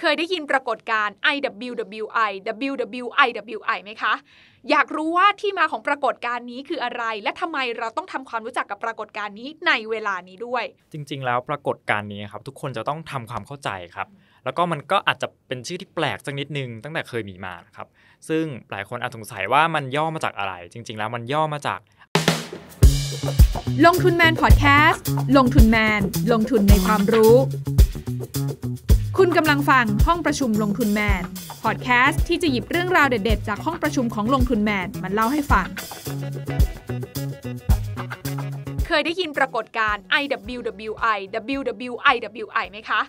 เคยได้ยินปรากฏการณ์ IWWI WWIWI ไหมคะ อยากรู้ว่าที่มาของปรากฏการณ์นี้คืออะไร และทำไมเราต้องทำความรู้จักกับปรากฏการณ์นี้ในเวลานี้ด้วย จริงๆ แล้วปรากฏการณ์นี้ครับ ทุกคนจะต้องทำความเข้าใจครับ แล้วก็มันก็อาจจะเป็นชื่อที่แปลกสักนิดนึงตั้งแต่เคยมีมาครับ ซึ่งหลายคนอาจสงสัยว่ามันย่อมาจากอะไร จริง ๆ แล้วมันย่อมาจาก ลงทุนแมนพอดแคสต์ ลงทุนแมน ลงทุนในความรู้คุณกำลังฟังห้องประชุมลงทุนแมน พอดแคสต์ที่จะหยิบเรื่องราวเด็ด ๆ จากห้องประชุมของลงทุนแมนมาเล่าให้ฟัง เคยได้ยินปรากฏการ์ IWWI WWIWI ไหมคะ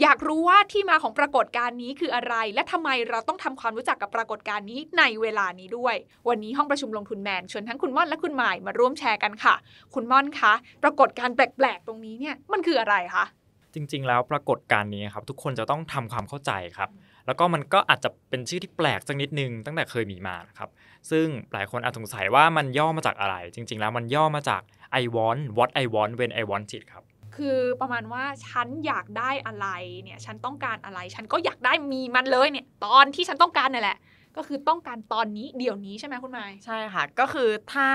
อยากรู้ว่าที่มาของปรากฏการณ์นี้คืออะไร และทำไมเราต้องทำความรู้จักกับปรากฏการณ์นี้ในเวลานี้ด้วย วันนี้ห้องประชุมลงทุนแมนชวนทั้งคุณม่อนและคุณหมายมาร่วมแชร์กันค่ะ คุณม่อนคะ ปรากฏการณ์แปลกๆ ตรงนี้เนี่ย มันคืออะไรคะจริง ๆ แล้วปรากฏการณ์นี้ครับทุกคนจะต้องทำความเข้าใจครับแล้วก็มันก็อาจจะเป็นชื่อที่แปลกสักนิดนึงตั้งแต่เคยมีมาครับ ซึ่งหลายคนอาจสงสัยว่ามันย่อมาจากอะไร จริง ๆ แล้วมันย่อมาจาก I want what I want when I want it ครับคือประมาณว่าฉันอยากได้อะไรเนี่ยฉันต้องการอะไรฉันก็อยากได้มีมันเลยเนี่ยตอนที่ฉันต้องการนี่แหละ ก็คือต้องการตอนนี้เดี๋ยวนี้ใช่ไหมคุณไม้ใช่ค่ะก็คือถ้า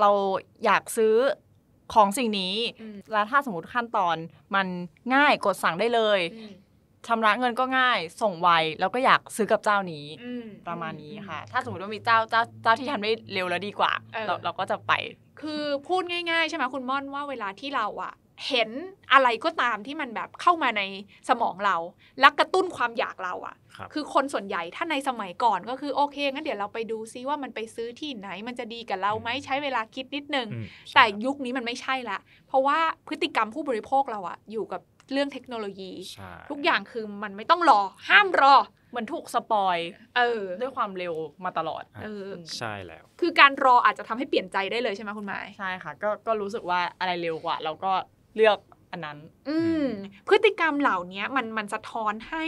เราอยากซื้อของสิ่งนี้ แล้วถ้าสมมติขั้นตอนมันง่ายกดสั่งได้เลยชำระเงินก็ง่าย ส่งไว แล้วก็อยากซื้อกับเจ้านี้ ประมาณนี้ค่ะ ถ้าสมมติว่ามีเจ้า เจ้า เจ้าที่ทำได้เร็วและดีกว่า เราเราก็จะไป คือพูดง่ายๆ ใช่ไหมคุณม่อนว่าเวลาที่เราอะเห็นอะไรก็ตามที่มันแบบเข้ามาในสมองเรา และกระตุ้นความอยากเราอะ่ะ คือคนส่วนใหญ่ถ้าในสมัยก่อนก็คือโอเค งั้นเดี๋ยวเราไปดูซิว่ามันไปซื้อที่ไหน มันจะดีกับเราไหมใช้เวลาคิดนิดนึง แต่ยุคนี้มันไม่ใช่ละ เพราะว่าพฤติกรรมผู้บริโภคเราอะอยู่กับเรื่องเทคโนโลยี ทุกอย่างคือมันไม่ต้องรอห้ามรอเหมือนถูกสปอยเออด้วยความเร็วมาตลอดเออใช่แล้ว คือการรออาจจะทำให้เปลี่ยนใจได้เลยใช่ไหมคุณหมายใช่ค่ะก็ก็รู้สึกว่าอะไรเร็วกว่าเราก็เลือกอันนั้น อืม พฤติกรรมเหล่านี้มันมันสะท้อนให้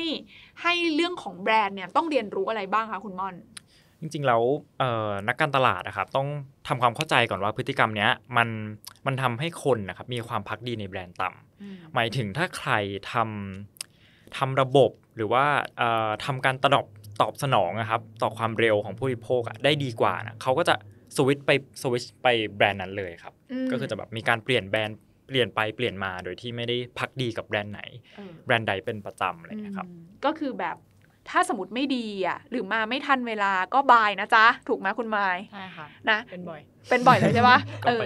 ให้เรื่องของแบรนด์เนี่ยต้องเรียนรู้อะไรบ้างคะ คุณม่อน จริงๆแล้วนักการตลาดนะครับต้องทำความเข้าใจก่อนว่าพฤติกรรมเนี้ยมันมันทำให้คนนะครับมีความพักดีในแบรนด์ต่ำ หมายถึงถ้าใครทำทำระบบหรือว่าทำการตอบตอบสนองนะครับต่อความเร็วของผู้บริโภคได้ดีกว่านะเขาก็จะสวิตไปสวิตไปแบรนด์นั้นเลยครับ ก็คือจะแบบมีการเปลี่ยนแบรนด์เปลี่ยนไปเปลี่ยนมาโดยที่ไม่ได้พักดีกับแบรนด์ไหนแบรนด์ใดเป็นประจำเลยนะเยครับก็คือแบบถ้าสมมติไม่ดีอ่ะหรือมาไม่ทันเวลาก็บายนะจ๊ะ ถูกไหมคุณไมายใช่ค่ะนะเป็นบ่อยเป็นบ่อยเลยใช่ปะเออ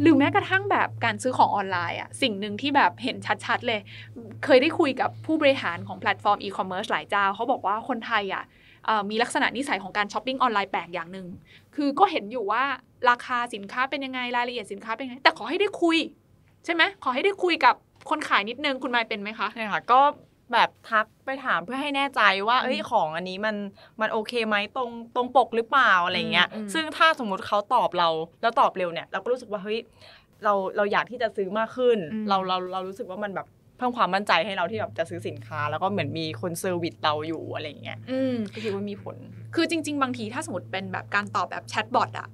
หรือแม้กระทั่งแบบการซื้อของออนไลน์อ่ะสิ่งหนึ่งที่แบบเห็นชัดๆเลย เคยได้คุยกับผู้บริหารของแพลตฟอร์มอีคอมเมิร์ซหลายเจ้า เขาบอกว่าคนไทยอ่ะมีลักษณะนิสัยของการช้อปปิ้งออนไลน์แปลกอย่างหนึ่งคือก็เห็นอยู่ว่าราคาสินค้าเป็นยังไงรายละเอียดสินค้าเป็นยังไงแต่ขอให้ได้คุยใช่ไหมขอให้ได้คุยกับคนขายนิดนึงคุณมายเป็นไหมคะใช่ค่ะก็แบบทักไปถามเพื่อให้แน่ใจว่าเอ้ยของอันนี้มันมันโอเคไหมตรงตรงปกหรือเปล่าอะไรเงี้ยซึ่งถ้าสมมุติเขาตอบเราแล้วตอบเร็วเนี่ยเราก็รู้สึกว่าเฮ้ยเราเราอยากที่จะซื้อมากขึ้น เราเราเรารู้สึกว่ามันแบบเพิ่มความมั่นใจให้เราที่แบบจะซื้อสินค้า แล้วก็เหมือนมีคนเซอร์วิสเราอยู่อะไรเงี้ยอก็คิดว่ามีผลคือจริง ๆ บางทีถ้าสมมติเป็นแบบการตอบแบบแชทบอทอะ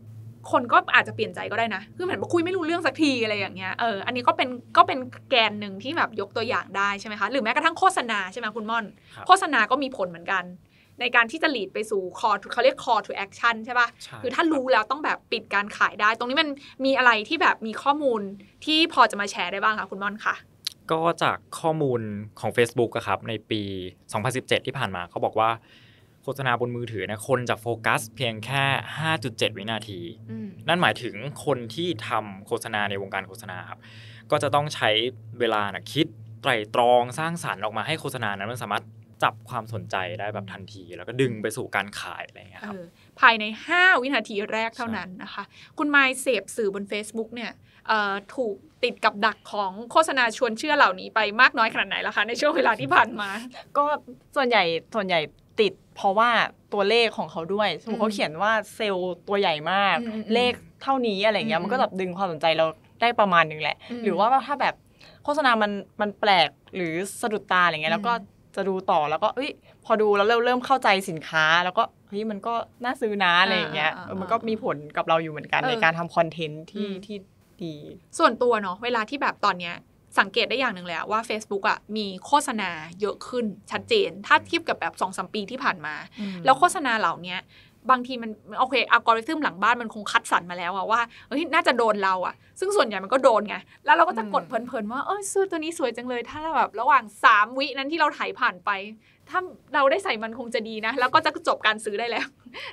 คนก็อาจจะเปลี่ยนใจก็ได้นะ คือเหมือนคุยไม่รู้เรื่องสักทีอะไรอย่างเงี้ย เออ อันนี้ก็เป็นก็เป็นแกนหนึ่งที่แบบยกตัวอย่างได้ใช่ไหมคะ หรือแม้กระทั่งโฆษณาใช่ไหมคุณม่อน โฆษณาก็มีผลเหมือนกัน ในการที่จะหลีดไปสู่ call เขาเรียก call to action ใช่ปะ่ะคือถ้ารู้แล้วต้องแบบปิดการขายได้ ตรงนี้มันมีอะไรที่แบบมีข้อมูลที่พอจะมาแชร์ได้บ้างคะคุณม่อนคะ ก็จากข้อมูลของ Facebook อะครับในปี 2017 ที่ผ่านมาเขาบอกว่าโฆษณาบนมือถือนะคนจะโฟกัสเพียงแค่ 5.7 วินาที นั่นหมายถึงคนที่ทำโฆษณาในวงการโฆษณาครับ ก็จะต้องใช้เวลานะคิดไตรตรองสร้างสารรค์ออกมาให้โฆษณานั้นมันสามารถจับความสนใจได้แบบทันที แล้วก็ดึงไปสู่การขายอะไรเงี้ยครับภายใน 5 วินาทีแรกเท่านั้นนะคะ คุณไมเสพสื่อบน Facebook เนี่ยถูกติดกับดักของโฆษณาชวนเชื่อเหล่านี้ไปมากน้อยขนาดไหนแล้วคะในช่วงเวลาที่ผ่านมาก็ส่วนใหญ่ส่วนใหญ่ติดเพราะว่าตัวเลขของเขาด้วย สมมติเขาเขียนว่าเซลล์ตัวใหญ่มาก เลขเท่านี้อะไรเงี้ยมันก็แบบดึงความสนใจเราได้ประมาณนึงแหละ หรือว่าถ้าแบบโฆษณา มันมันแปลกหรือสะดุดตาอะไรเงี้ยแล้วก็จะดูต่อแล้วก็ออ้ยพอดูแล้วเริ่มเข้าใจสินค้า แล้วก็เฮ้ยมันก็น่าซื้อนะอะไรเงี้ยมันก็มีผลกับเราอยู่เหมือนกัน ในการทำคอนเทนต์ที่ที่ดี ส่วนตัวเนาะเวลาที่แบบตอนเนี้ยสังเกตได้อย่างหนึ่งแล้วว่า Facebook อะ่ะมีโฆษณาเยอะขึ้น ชัดเจน ถ้าเทียบกับแบบสองสมปีที่ผ่านมา แล้วโฆษณาเหล่านี้บางทีมัน โอเค อัลกอริทึมหลังบ้านมันคงคัดสรรมาแล้วอะว่าเฮ้ยน่าจะโดนเราอะซึ่งส่วนใหญ่มันก็โดนไง แล้วเราก็จะกดเพลินๆ ว่าเออเสื้อตัวนี้สวยจังเลย ถ้าแบบระหว่าง 3 วินั้นที่เราถ่ายผ่านไปถ้าเราได้ใส่มันคงจะดีนะ แล้วก็จะจบการซื้อได้แล้ว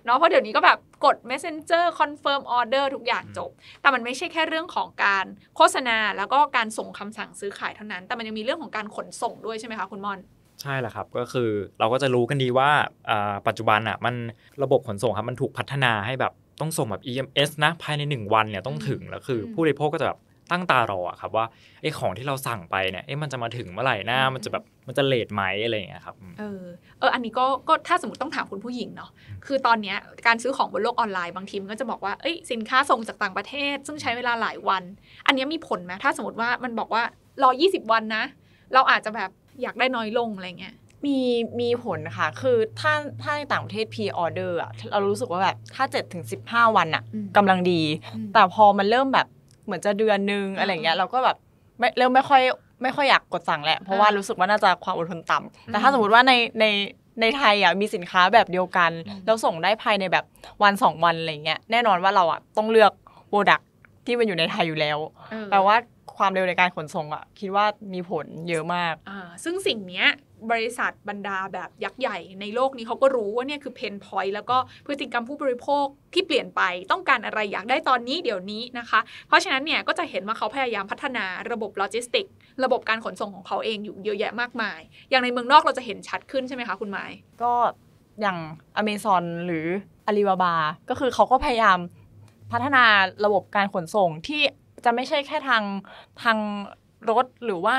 เนาะเพราะเดี๋ยวนี้ก็แบบกด messenger confirm order ทุกอย่างจบ แต่มันไม่ใช่แค่เรื่องของการโฆษณาแล้วก็การส่งคำสั่งซื้อขายเท่านั้น แต่มันยังมีเรื่องของการขนส่งด้วยใช่ไหมคะคุณมอน ใช่แหละครับก็คือเราก็จะรู้กันดีว่าปัจจุบันอ่ะมันระบบขนส่งครับ มันถูกพัฒนาให้แบบ ต้องส่งแบบ EMS นะภายใน 1 วันเนี่ยต้องถึงแล้วคือผู้บริโภคก็จะแบบตั้งตารออะครับว่าไอ้ของที่เราสั่งไปเนี่ยไอ้มันจะมาถึงเมื่อไหร่หน้ามันจะแบบมันจะเลทไหมอะไรอย่างเงี้ยครับเออเอออันนี้ก็ก็ถ้าสมมติต้องถามคุณผู้หญิงเนาะคือตอนเนี้ยการซื้อของบนโลกออนไลน์บางทีมันก็จะบอกว่าเอ้ยสินค้าส่งจากต่างประเทศ ซึ่งใช้เวลาหลายวัน อันนี้มีผลไหมถ้าสมมติว่ามันบอกว่ารอ 20 วันนะ เราอาจจะแบบอยากได้น้อยลงอะไรเงี้ยมีมีผลค่ะคือถ้าถ้าในต่างประเทศ pre order อะเรารู้สึกว่าแบบถ้า7จ็ถึงสิวันอะกำลังดีแต่พอมันเริ่มแบบเหมือนจะเดือนนึงอะไรเงี้ยเราก็แบบไม่เริ่มไม่ค่อยไม่ค่อยอยากกดสั่งแหละเพราะว่ารู้สึกว่าน่าจะความอดทนต่ำแต่ถ้าสมมติว่าในในในไทยอ่ะมีสินค้าแบบเดียวกันแล้วส่งได้ภายในแบบวันสองวันอะไรเงี้ยแน่นอนว่าเราอ่ะต้องเลือกโปรดักที่มันอยู่ในไทยอยู่แล้วแปลว่าความเร็วในการขนส่งอ่ะคิดว่ามีผลเยอะมากอ่าซึ่งสิ่งเนี้ยบริษัทบรรดาแบบยักษ์ใหญ่ในโลกนี้เขาก็รู้ว่าเนี่ยคือเพนพอยต์แล้วก็ พฤติกรรมผู้บริโภคที่เปลี่ยนไปต้องการอะไรอยากได้ตอนนี้เดี๋ยวนี้นะคะ เพราะฉะนั้นเนี่ยก็จะเห็นว่าเขาพยายามพัฒนาระบบโลจิสติกระบบการขนส่งของเขาเองอยู่เยอะแยะมากมาย อย่างในเมืองนอกเราจะเห็นชัดขึ้นใช่ไหมคะคุณไม้ก็อย่างอเมซอนหรืออาลีบาบาก็คือเขาก็พยายามพัฒนาระบบการขนส่งที่จะไม่ใช่แค่ทางทางรถหรือว่า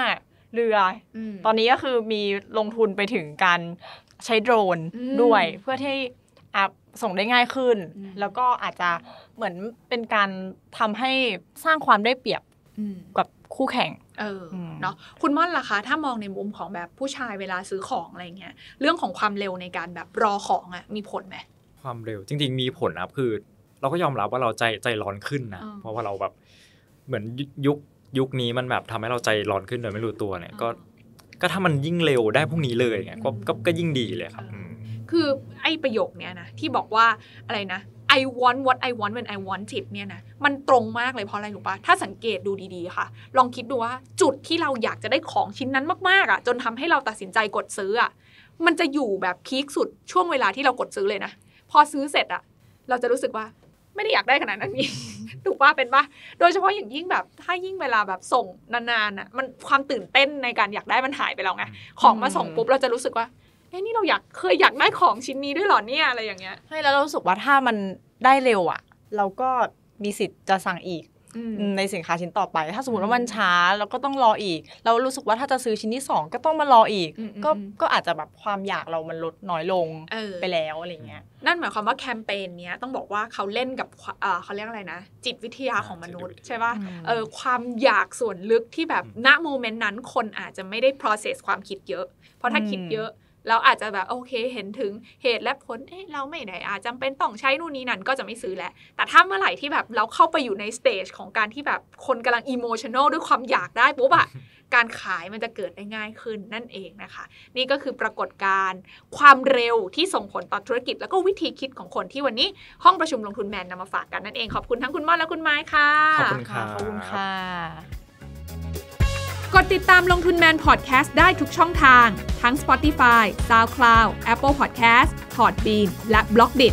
เรืออตอนนี้ก็คือมีลงทุนไปถึงการใช้โดรนด้วย เพื่อที่ส่งได้ง่ายขึ้น แล้วก็อาจจะเหมือนเป็นการทำให้สร้างความได้เปรียบกับคู่แข่งเออเนาะคุณม่อนล่ะคะถ้ามองในมุมของแบบผู้ชายเวลาซื้อของอะไรเงี้ยเรื่องของความเร็วในการแบบรอของอะ่ะมีผลไหมความเร็วจริงๆมีผลนะคือเราก็ยอมรับว่าเราใจใจร้อนขึ้นนะเพราะว่าเราแบบเหมือนยุคยุคนี้มันแบบทำให้เราใจร้อนขึ้นโดยไม่รู้ตัวเนี่ยก็ก็ถ้ามันยิ่งเร็วได้พรุ่งนี้เลยเนี่ยก็ก็ยิ่งดีเลยครับคือไอ้ประโยคเนี้ยนะ ที่บอกว่าอะไรนะ I want what I want when I want it เนี่ยนะมันตรงมากเลยเพราะอะไรหรือปะถ้าสังเกตดูดีๆค่ะ ลองคิดดูว่าจุดที่เราอยากจะได้ของชิ้นนั้นมากๆอ่ะ จนทำให้เราตัดสินใจกดซื้ออ่ะมันจะอยู่แบบพีคสุดช่วงเวลาที่เรากดซื้อเลยนะพอซื้อเสร็จอ่ะ เราจะรู้สึกว่าไม่ได้อยากได้ขนาดนั้นนี่ถูกป่ะเป็นป่ะ โดยเฉพาะอย่างยิ่งแบบถ้ายิ่งเวลาแบบส่งนานๆอ่ะมันความตื่นเต้นในการอยากได้มันหายไปแล้วไง ของมาส่งปุ๊บ เราจะรู้สึกว่าเอ้ยนี่เราอยากเคยอยากได้ของชิ้นนี้ด้วยหรอเนี่ย อะไรอย่างเงี้ยใช่แล้วเราสึกว่าถ้ามันได้เร็วอ่ะเราก็มีสิทธิ์จะสั่งอีกในสินค้าชิ้นต่อไป ถ้าสมมติว่ามันช้าเราก็ต้องรออีก เรารู้สึกว่าถ้าจะซื้อชิ้นที่ 2 ก็ต้องมารออีกก็ก็อาจจะแบบความอยากเรามันลดน้อยลงไปแล้วอะไรเงี้ยนั่นหมายความว่าแคมเปญเนี้ยต้องบอกว่าเขาเล่นกับเขาเรียกอะไรนะ จิตวิทยาของมนุษย์ใช่ป่ะเออความอยากส่วนลึกที่แบบณโมเมนต์นั้น คนอาจจะไม่ได้ process ความคิดเยอะเพราะถ้าคิดเยอะเราอาจจะแบบโอเคเห็นถึงเหตุและผล เอ้เราไม่ไหนอาจจำเป็นต้องใช้นู่นนี่นั่นก็จะไม่ซื้อแหละ แต่ถ้าเมื่อไหร่ที่แบบเราเข้าไปอยู่ในสเตจของการที่แบบคนกำลังอิโมชันอลด้วยความอยากได้ ปุ๊บอะการขายมันจะเกิดได้ง่ายขึ้นนั่นเองนะคะ นี่ก็คือปรากฏการณ์ความเร็วที่ส่งผลต่อธุรกิจ แล้วก็วิธีคิดของคนที่วันนี้ ห้องประชุมลงทุนแมนนำมาฝากกันนั่นเอง ขอบคุณทั้งคุณม่อนและคุณไม้ค่ะ ขอบคุณค่ะ ขอบคุณค่ะกดติดตามลงทุนแมนพอดแคสต์ได้ทุกช่องทาง ทั้ง Spotify, SoundCloud, Apple Podcast, Podbean และ b ล็อกดิ